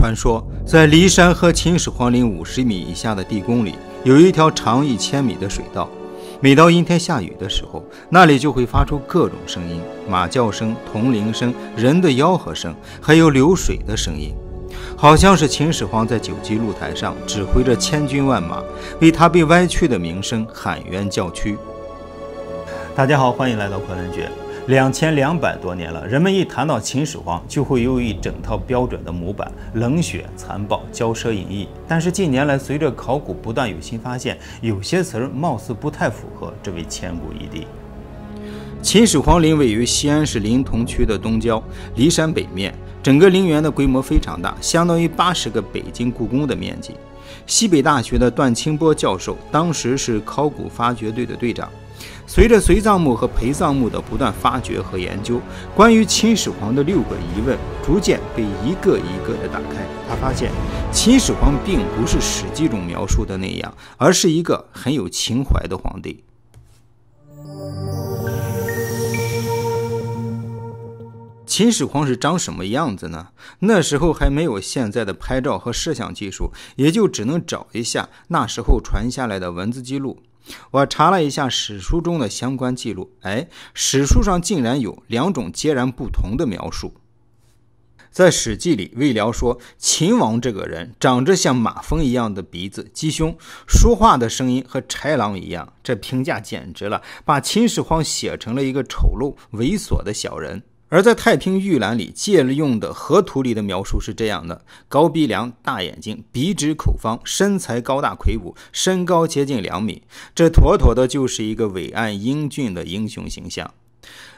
传说，在骊山和秦始皇陵五十米以下的地宫里，有一条长一千米的水道。每到阴天下雨的时候，那里就会发出各种声音：马叫声、铜铃声、人的吆喝声，还有流水的声音，好像是秦始皇在九级露台上指挥着千军万马，为他被歪曲的名声喊冤叫屈。大家好，欢迎来到昆仑觉。两千两百多年了，人们一谈到秦始皇，就会有一整套标准的模板：冷血、残暴、骄奢淫逸。但是近年来，随着考古不断有新发现，有些词儿貌似不太符合这位千古一帝。秦始皇陵位于西安市临潼区的东郊骊山北面，整个陵园的规模非常大，相当于八十个北京故宫的面积。西北大学的段清波教授当时是考古发掘队的队长。随着随葬墓和陪葬墓的不断发掘和研究，关于秦始皇的六个疑问逐渐被一个一个的打开。他发现，秦始皇并不是史记中描述的那样，而是一个很有情怀的皇帝。秦始皇是长什么样子呢？那时候还没有现在的拍照和摄像技术，也就只能找一下那时候传下来的文字记录。我查了一下史书中的相关记录，哎，史书上竟然有两种截然不同的描述。在《史记》里，魏辽说秦王这个人长着像马蜂一样的鼻子、鸡胸，说话的声音和豺狼一样，这评价简直了，把秦始皇写成了一个丑陋、猥琐的小人。而在《太平御览》里借了用的《河图》里的描述是这样的：高鼻梁、大眼睛、鼻直口方，身材高大魁梧，身高接近两米。这妥妥的就是一个伟岸英俊的英雄形象。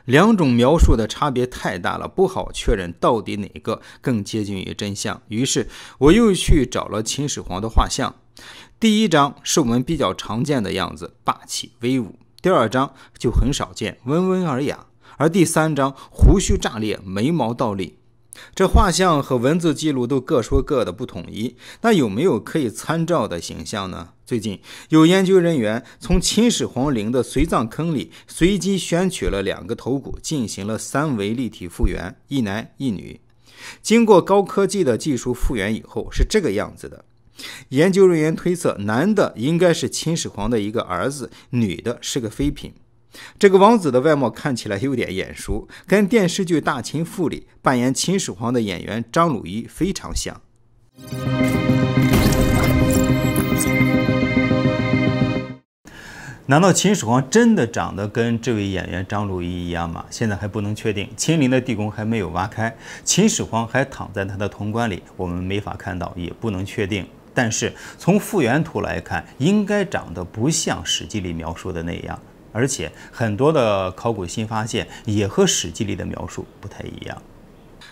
两种描述的差别太大了，不好确认到底哪个更接近于真相。于是我又去找了秦始皇的画像。第一张是我们比较常见的样子，霸气威武；第二张就很少见，温文尔雅。而第三张胡须炸裂，眉毛倒立，这画像和文字记录都各说各的不统一。那有没有可以参照的形象呢？最近有研究人员从秦始皇陵的随葬坑里随机选取了两个头骨，进行了三维立体复原，一男一女。经过高科技的技术复原以后是这个样子的。研究人员推测，男的应该是秦始皇的一个儿子，女的是个妃嫔。这个王子的外貌看起来有点眼熟，跟电视剧《大秦赋》里扮演秦始皇的演员张鲁一非常像。难道秦始皇真的长得跟这位演员张鲁一一样吗？现在还不能确定。秦陵的地宫还没有挖开，秦始皇还躺在他的潼关里，我们没法看到，也不能确定。但是从复原图来看，应该长得不像《史记》里描述的那样。而且很多的考古新发现也和《史记》里的描述不太一样。《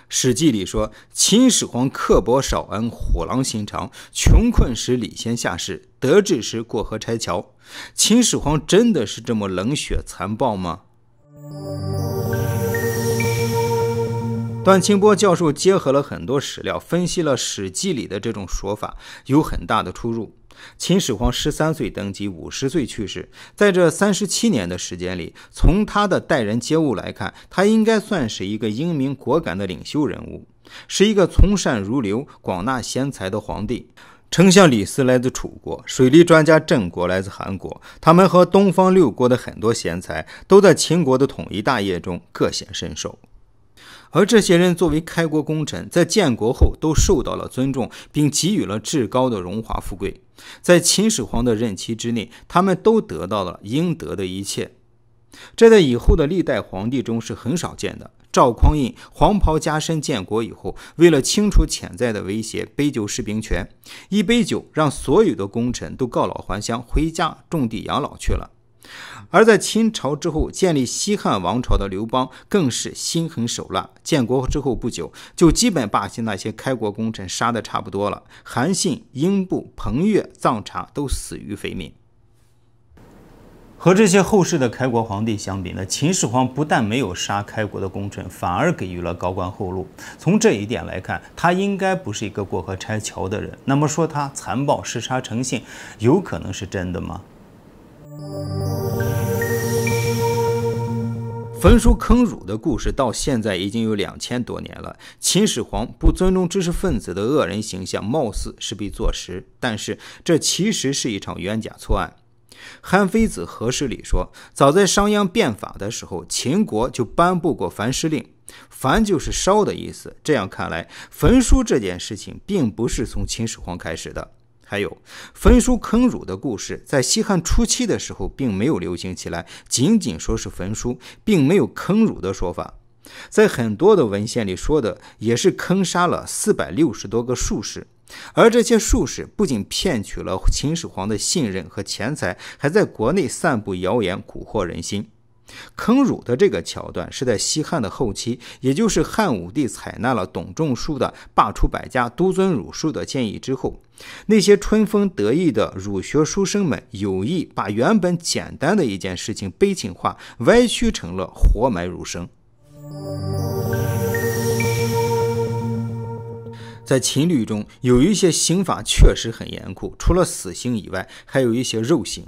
史记》里说秦始皇刻薄少恩，虎狼心肠，穷困时礼贤下士，得志时过河拆桥。秦始皇真的是这么冷血残暴吗？段清波教授结合了很多史料，分析了《史记》里的这种说法有很大的出入。秦始皇十三岁登基，五十岁去世，在这三十七年的时间里，从他的待人接物来看，他应该算是一个英明果敢的领袖人物，是一个从善如流、广纳贤才的皇帝。丞相李斯来自楚国，水利专家郑国来自韩国，他们和东方六国的很多贤才，都在秦国的统一大业中各显身手。而这些人作为开国功臣，在建国后都受到了尊重，并给予了至高的荣华富贵。在秦始皇的任期之内，他们都得到了应得的一切，这在以后的历代皇帝中是很少见的。赵匡胤黄袍加身建国以后，为了清除潜在的威胁，杯酒释兵权，一杯酒让所有的功臣都告老还乡，回家种地养老去了。而在秦朝之后建立西汉王朝的刘邦更是心狠手辣，建国之后不久就基本把那些开国功臣杀的差不多了，韩信、英布、彭越、藏茶都死于非命。和这些后世的开国皇帝相比呢，秦始皇不但没有杀开国的功臣，反而给予了高官厚禄。从这一点来看，他应该不是一个过河拆桥的人。那么说他残暴嗜杀成性，有可能是真的吗？焚书坑儒的故事到现在已经有两千多年了。秦始皇不尊重知识分子的恶人形象，貌似是被坐实，但是这其实是一场冤假错案。《韩非子·和氏》里说，早在商鞅变法的时候，秦国就颁布过焚诗令，“焚”就是烧的意思。这样看来，焚书这件事情并不是从秦始皇开始的。还有焚书坑儒的故事，在西汉初期的时候并没有流行起来，仅仅说是焚书，并没有坑儒的说法。在很多的文献里说的也是坑杀了四百六十多个术士，而这些术士不仅骗取了秦始皇的信任和钱财，还在国内散布谣言，蛊惑人心。坑儒的这个桥段是在西汉的后期，也就是汉武帝采纳了董仲舒的罢黜百家、独尊儒术的建议之后，那些春风得意的儒学书生们有意把原本简单的一件事情悲情化，歪曲成了活埋儒生。在秦律中，有一些刑法确实很严酷，除了死刑以外，还有一些肉刑。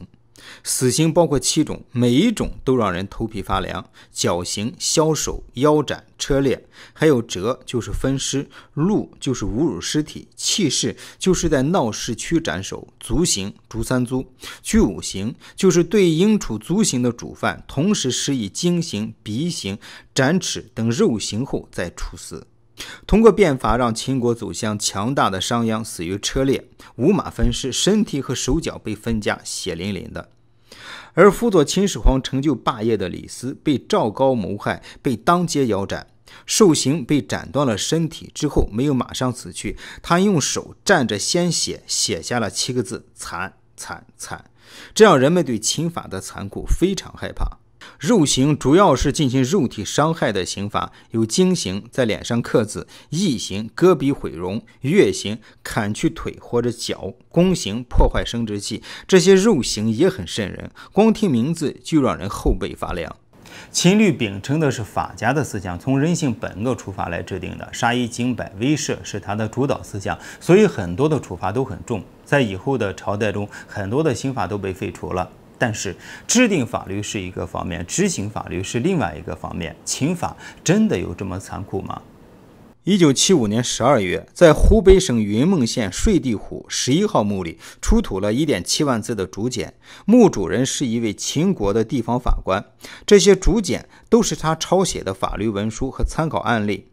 死刑包括七种，每一种都让人头皮发凉：绞刑、枭首、腰斩、车裂，还有折，就是分尸；戮，就是侮辱尸体；弃市，就是在闹市区斩首；族刑、族三族、具五刑，就是对应处族刑的主犯，同时施以荆刑、鼻刑、斩齿等肉刑后再处死。通过变法让秦国走向强大的商鞅死于车裂，五马分尸，身体和手脚被分家，血淋淋的。而辅佐秦始皇成就霸业的李斯被赵高谋害，被当街腰斩，受刑被斩断了身体之后没有马上死去，他用手蘸着鲜血写下了七个字：惨惨惨。这让人们对秦法的残酷非常害怕。肉刑主要是进行肉体伤害的刑罚，有惊刑在脸上刻字，异刑割鼻毁容，月刑砍去腿或者脚，宫刑破坏生殖器，这些肉刑也很瘆人，光听名字就让人后背发凉。秦律秉承的是法家的思想，从人性本恶出发来制定的，杀一儆百，威慑是它的主导思想，所以很多的处罚都很重，在以后的朝代中，很多的刑法都被废除了。但是，制定法律是一个方面，执行法律是另外一个方面。秦法真的有这么残酷吗？一九七五年十二月，在湖北省云梦县睡地湖十一号墓里出土了一点七万字的竹简，墓主人是一位秦国的地方法官，这些竹简都是他抄写的法律文书和参考案例。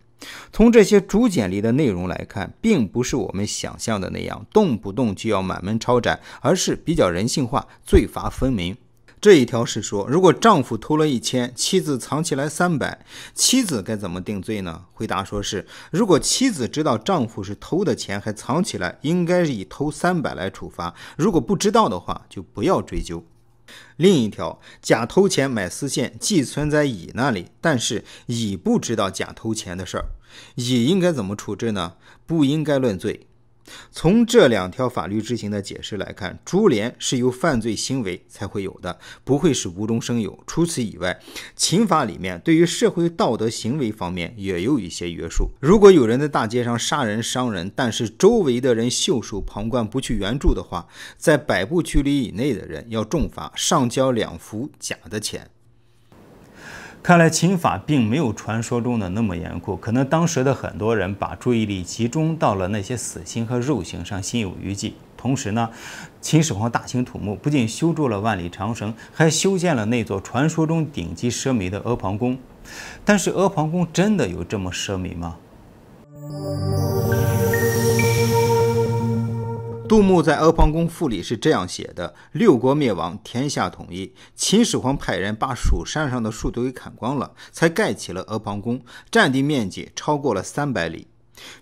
从这些竹简里的内容来看，并不是我们想象的那样，动不动就要满门抄斩，而是比较人性化，罪罚分明。这一条是说，如果丈夫偷了一千，妻子藏起来三百，妻子该怎么定罪呢？回答说是，如果妻子知道丈夫是偷的钱还藏起来，应该是以偷三百来处罚；如果不知道的话，就不要追究。另一条，甲偷钱买丝线寄存在乙那里，但是乙不知道甲偷钱的事儿，乙应该怎么处置呢？不应该论罪。从这两条法律执行的解释来看，株连是由犯罪行为才会有的，不会是无中生有。除此以外，秦法里面对于社会道德行为方面也有一些约束。如果有人在大街上杀人伤人，但是周围的人袖手旁观不去援助的话，在百步距离以内的人要重罚，上交两幅假的钱。看来秦法并没有传说中的那么严酷，可能当时的很多人把注意力集中到了那些死刑和肉刑上，心有余悸。同时呢，秦始皇大兴土木，不仅修筑了万里长城，还修建了那座传说中顶级奢靡的阿房宫。但是，阿房宫真的有这么奢靡吗？杜牧在《阿房宫赋》里是这样写的：六国灭亡，天下统一。秦始皇派人把蜀山上的树都给砍光了，才盖起了阿房宫，占地面积超过了三百里，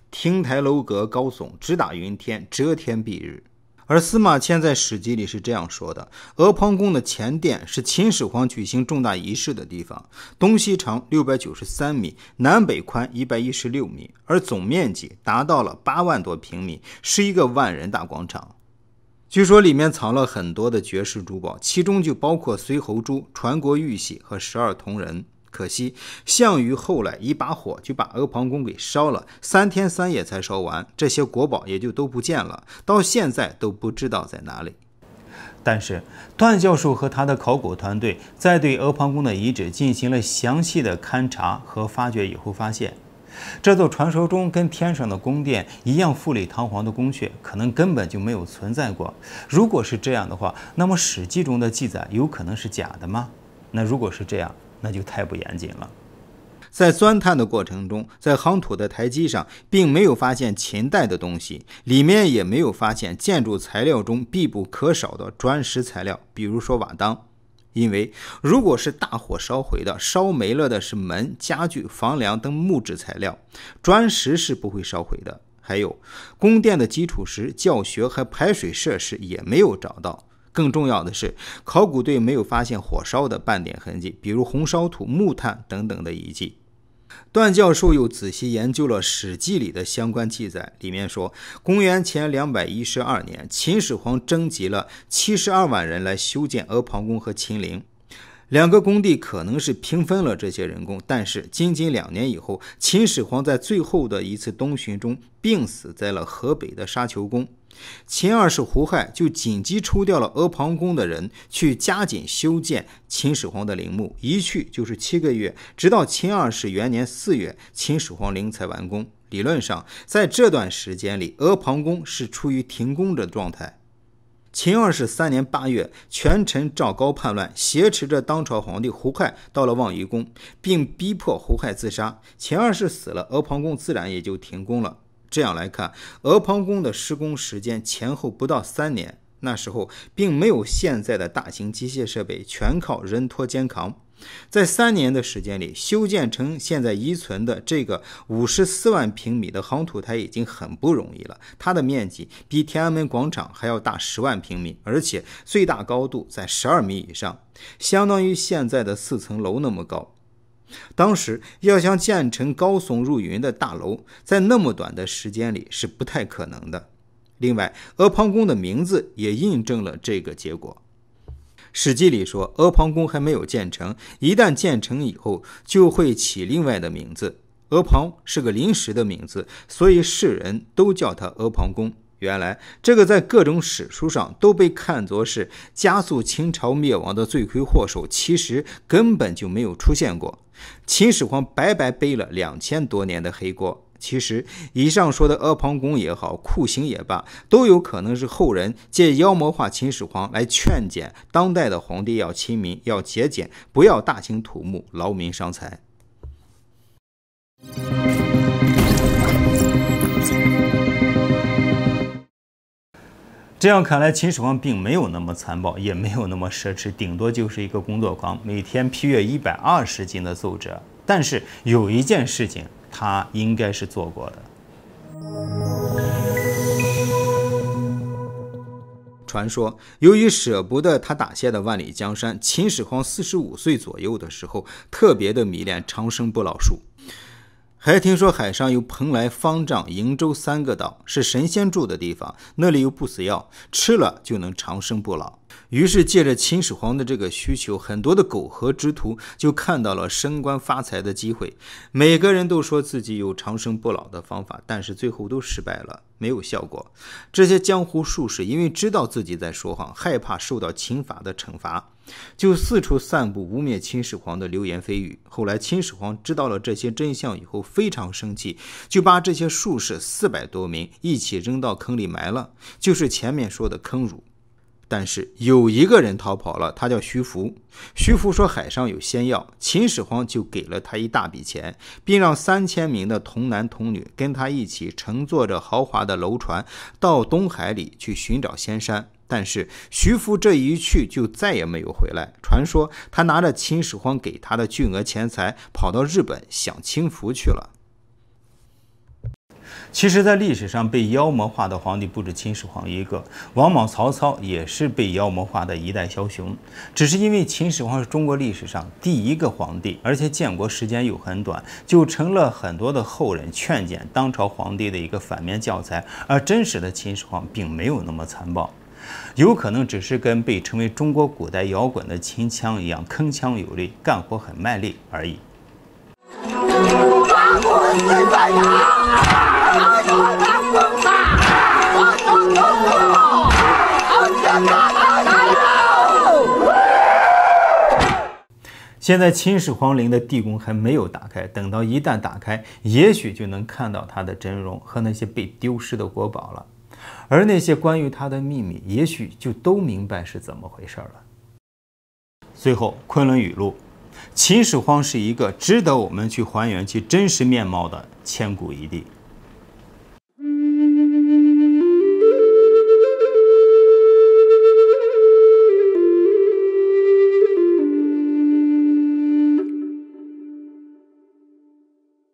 亭台楼阁高耸，直打云天，遮天蔽日。而司马迁在《史记》里是这样说的：，阿房宫的前殿是秦始皇举行重大仪式的地方，东西长六百九十三米，南北宽一百一十六米，而总面积达到了八万多平米，是一个万人大广场。据说里面藏了很多的绝世珠宝，其中就包括隋侯珠、传国玉玺和十二铜人。可惜，项羽后来一把火就把阿房宫给烧了，三天三夜才烧完，这些国宝也就都不见了，到现在都不知道在哪里。但是，段教授和他的考古团队在对阿房宫的遗址进行了详细的勘察和发掘以后，发现这座传说中跟天上的宫殿一样富丽堂皇的宫阙，可能根本就没有存在过。如果是这样的话，那么《史记》中的记载有可能是假的吗？那如果是这样？那就太不严谨了。在钻探的过程中，在夯土的台基上，并没有发现秦代的东西，里面也没有发现建筑材料中必不可少的砖石材料，比如说瓦当。因为如果是大火烧毁的，烧没了的是门、家具、房梁等木质材料，砖石是不会烧毁的。还有宫殿的基础石、教学和排水设施也没有找到。更重要的是，考古队没有发现火烧的半点痕迹，比如红烧土、木炭等等的遗迹。段教授又仔细研究了《史记》里的相关记载，里面说，公元前两百一十二年，秦始皇征集了七十二万人来修建阿房宫和秦陵，两个工地可能是平分了这些人工。但是，仅仅两年以后，秦始皇在最后的一次东巡中病死在了河北的沙丘宫。秦二世胡亥就紧急抽调了阿房宫的人去加紧修建秦始皇的陵墓，一去就是七个月，直到秦二世元年四月，秦始皇陵才完工。理论上，在这段时间里，阿房宫是处于停工的状态。秦二世三年八月，权臣赵高叛乱，挟持着当朝皇帝胡亥到了望夷宫，并逼迫胡亥自杀。秦二世死了，阿房宫自然也就停工了。这样来看，阿房宫的施工时间前后不到三年。那时候并没有现在的大型机械设备，全靠人拖肩扛。在三年的时间里，修建成现在遗存的这个五十四万平米的夯土台已经很不容易了。它的面积比天安门广场还要大十万平米，而且最大高度在十二米以上，相当于现在的四层楼那么高。当时要想建成高耸入云的大楼，在那么短的时间里是不太可能的。另外，阿房宫的名字也印证了这个结果。《史记》里说，阿房宫还没有建成，一旦建成以后就会起另外的名字。阿房是个临时的名字，所以世人都叫它阿房宫。原来，这个在各种史书上都被看作是加速清朝灭亡的罪魁祸首，其实根本就没有出现过。秦始皇白白背了两千多年的黑锅。其实，以上说的阿房宫也好，酷刑也罢，都有可能是后人借妖魔化秦始皇来劝谏当代的皇帝要亲民、要节俭，不要大兴土木、劳民伤财。这样看来，秦始皇并没有那么残暴，也没有那么奢侈，顶多就是一个工作狂，每天批阅一百二十斤的奏折。但是有一件事情，他应该是做过的。传说，由于舍不得他打下的万里江山，秦始皇四十五岁左右的时候，特别的迷恋长生不老术。还听说海上有蓬莱、方丈、瀛洲三个岛，是神仙住的地方。那里有不死药，吃了就能长生不老。于是借着秦始皇的这个需求，很多的苟合之徒就看到了升官发财的机会。每个人都说自己有长生不老的方法，但是最后都失败了，没有效果。这些江湖术士因为知道自己在说谎，害怕受到秦法的惩罚。就四处散布污蔑秦始皇的流言蜚语。后来秦始皇知道了这些真相以后，非常生气，就把这些术士四百多名一起扔到坑里埋了，就是前面说的坑儒。但是有一个人逃跑了，他叫徐福。徐福说海上有仙药，秦始皇就给了他一大笔钱，并让三千名的童男童女跟他一起乘坐着豪华的楼船到东海里去寻找仙山。但是徐福这一去就再也没有回来。传说他拿着秦始皇给他的巨额钱财，跑到日本享清福去了。其实，在历史上被妖魔化的皇帝不止秦始皇一个，王莽、曹操也是被妖魔化的一代枭雄。只是因为秦始皇是中国历史上第一个皇帝，而且建国时间又很短，就成了很多的后人劝谏当朝皇帝的一个反面教材。而真实的秦始皇并没有那么残暴。有可能只是跟被称为中国古代摇滚的秦腔一样铿锵有力、干活很卖力而已。现在秦始皇陵的地宫还没有打开，等到一旦打开，也许就能看到它的真容和那些被丢失的国宝了。而那些关于他的秘密，也许就都明白是怎么回事了。最后，昆仑语录：秦始皇是一个值得我们去还原其真实面貌的千古一帝。